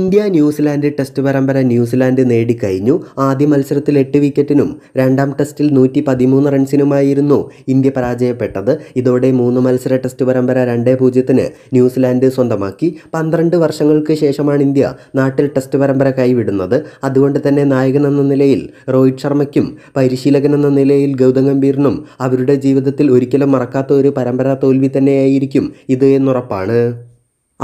India New Zealand test പരമ്പര New Zealand നേടിക്കഴിഞ്ഞു ആദ്യ മത്സരത്തിൽ എട്ട് വിക്കറ്റിനും രണ്ടാം ടെസ്റ്റിൽ നൂറ്റി പതിമൂന്ന് റൺസിനുമായിരുന്നു ഇന്ത്യ പരാജയപ്പെട്ടത് ഇതോടെ മൂന്ന് മത്സര ടെസ്റ്റ് പരമ്പര രണ്ട് പൂജ്യത്തിന് ന്യൂസിലാൻഡ് സ്വന്തമാക്കി പന്ത്രണ്ട് വർഷങ്ങൾക്ക് ശേഷമാണ് ഇന്ത്യ നാട്ടിൽ ടെസ്റ്റ് പരമ്പര കൈവിടുന്നത് അതുകൊണ്ട് തന്നെ നായകൻ എന്ന നിലയിൽ രോഹിത് ശർമ്മയ്ക്കും പരിശീലകൻ എന്ന നിലയിൽ ഗൗതം ഗംഭീറിനും അവരുടെ ജീവിതത്തിൽ ഒരിക്കലും മറക്കാത്ത ഒരു പരമ്പര തോൽവി തന്നെയായിരിക്കും ഇത് എന്നുറപ്പാണ്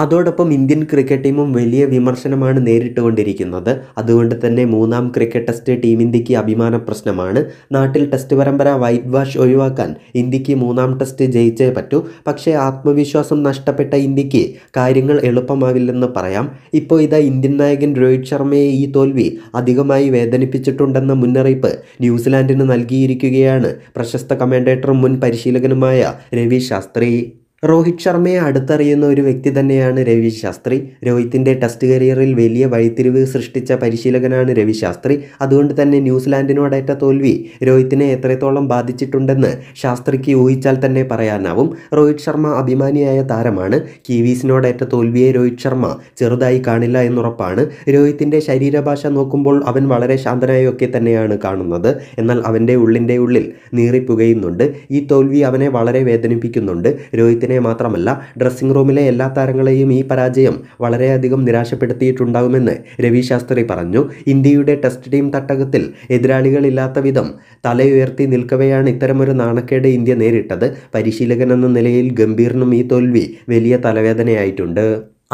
അതോടൊപ്പം ഇന്ത്യൻ ക്രിക്കറ്റ് ടീമും വലിയ വിമർശനമാണ് നേരിട്ടുകൊണ്ടിരിക്കുന്നത് അതുകൊണ്ട് തന്നെ മൂന്നാം ക്രിക്കറ്റ് ടെസ്റ്റ് ടീം ഇന്ത്യക്ക് അഭിമാന പ്രശ്നമാണ് നാട്ടിൽ ടെസ്റ്റ് പരമ്പര വൈറ്റ് വാഷ് ഒഴിവാക്കാൻ ഇന്ത്യക്ക് മൂന്നാം ടെസ്റ്റ് ജയിച്ചേ പറ്റൂ പക്ഷേ ആത്മവിശ്വാസം നഷ്ടപ്പെട്ട ഇന്ത്യക്ക് കാര്യങ്ങൾ എളുപ്പമാവില്ലെന്ന് പറയാം ഇപ്പോൾ ഇതാ ഇന്ത്യൻ നായകൻ രോഹിത് ശർമ്മയെ ഈ തോൽവി അധികമായി വേദനിപ്പിച്ചിട്ടുണ്ടെന്ന മുന്നറിയിപ്പ് ന്യൂസിലാൻഡിന് നൽകിയിരിക്കുകയാണ് പ്രശസ്ത കമാൻഡേറ്ററും മുൻ പരിശീലകനുമായ രവി ശാസ്ത്രി രോഹിത് ശർമ്മയെ അടുത്തറിയുന്ന ഒരു വ്യക്തി തന്നെയാണ് രവി ശാസ്ത്രി രോഹിത്തിൻ്റെ ടെസ്റ്റ് കരിയറിൽ വലിയ വഴിത്തിരിവ് സൃഷ്ടിച്ച പരിശീലകനാണ് രവി ശാസ്ത്രി അതുകൊണ്ട് തന്നെ ന്യൂസിലാൻഡിനോടേറ്റ തോൽവി രോഹിത്തിനെ എത്രത്തോളം ബാധിച്ചിട്ടുണ്ടെന്ന് ശാസ്ത്രിക്ക് ഊഹിച്ചാൽ തന്നെ പറയാനാവും രോഹിത് ശർമ്മ അഭിമാനിയായ താരമാണ് കീവീസിനോടേറ്റ തോൽവിയെ രോഹിത് ശർമ്മ ചെറുതായി കാണില്ല എന്നുറപ്പാണ് രോഹിത്തിൻ്റെ ശരീരഭാഷ നോക്കുമ്പോൾ അവൻ വളരെ ശാന്തനായൊക്കെ തന്നെയാണ് കാണുന്നത് എന്നാൽ അവൻ്റെ ഉള്ളിൻ്റെ ഉള്ളിൽ നീറിപ്പുകയുന്നുണ്ട് ഈ തോൽവി അവനെ വളരെ വേദനിപ്പിക്കുന്നുണ്ട് രോഹിത്തിന് ടീമിനെ മാത്രമല്ല ഡ്രസ്സിംഗ് റൂമിലെ എല്ലാ താരങ്ങളെയും ഈ പരാജയം വളരെയധികം നിരാശപ്പെടുത്തിയിട്ടുണ്ടാകുമെന്ന് രവി ശാസ്ത്രി പറഞ്ഞു ഇന്ത്യയുടെ ടെസ്റ്റ് ടീം തട്ടകത്തിൽ എതിരാളികളില്ലാത്ത വിധം തലയുയർത്തി നിൽക്കവെയാണ് ഇത്തരമൊരു നാണക്കേട് ഇന്ത്യ നേരിട്ടത് പരിശീലകൻ എന്ന നിലയിൽ ഗംഭീറിനും ഈ തോൽവി വലിയ തലവേദനയായിട്ടുണ്ട്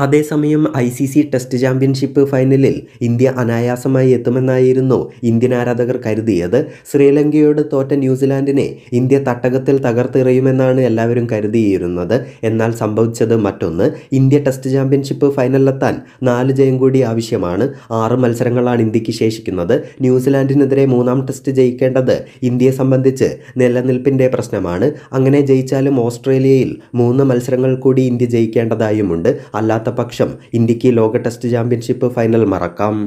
അതേസമയം I C C test championship ഫൈനലിൽ ഇന്ത്യ അനായാസമായി എത്തുമെന്നായിരുന്നു ഇന്ത്യൻ ആരാധകർ കരുതിയത് ശ്രീലങ്കയോട് തോറ്റ ന്യൂസിലാൻഡിനെ ഇന്ത്യ തട്ടകത്തിൽ തകർത്തെറിയുമെന്നാണ് എല്ലാവരും കരുതിയിരുന്നത് എന്നാൽ സംഭവിച്ചത് മറ്റൊന്ന് ഇന്ത്യ ടെസ്റ്റ് ചാമ്പ്യൻഷിപ്പ് ഫൈനലിലെത്താൻ നാല് ജയം കൂടി ആവശ്യമാണ് ആറ് മത്സരങ്ങളാണ് ഇന്ത്യക്ക് ശേഷിക്കുന്നത് ന്യൂസിലാൻഡിനെതിരെ മൂന്നാം ടെസ്റ്റ് ജയിക്കേണ്ടത് ഇന്ത്യയെ സംബന്ധിച്ച് നിലനിൽപ്പിൻ്റെ പ്രശ്നമാണ് അങ്ങനെ ജയിച്ചാലും ഓസ്ട്രേലിയയിൽ മൂന്ന് മത്സരങ്ങൾ കൂടി ഇന്ത്യ ജയിക്കേണ്ടതായുമുണ്ട് അല്ലാത്ത പക്ഷം ഇന്ത്യക്ക് ലോക ടെസ്റ്റ് ചാമ്പ്യൻഷിപ്പ് ഫൈനൽ മറക്കാം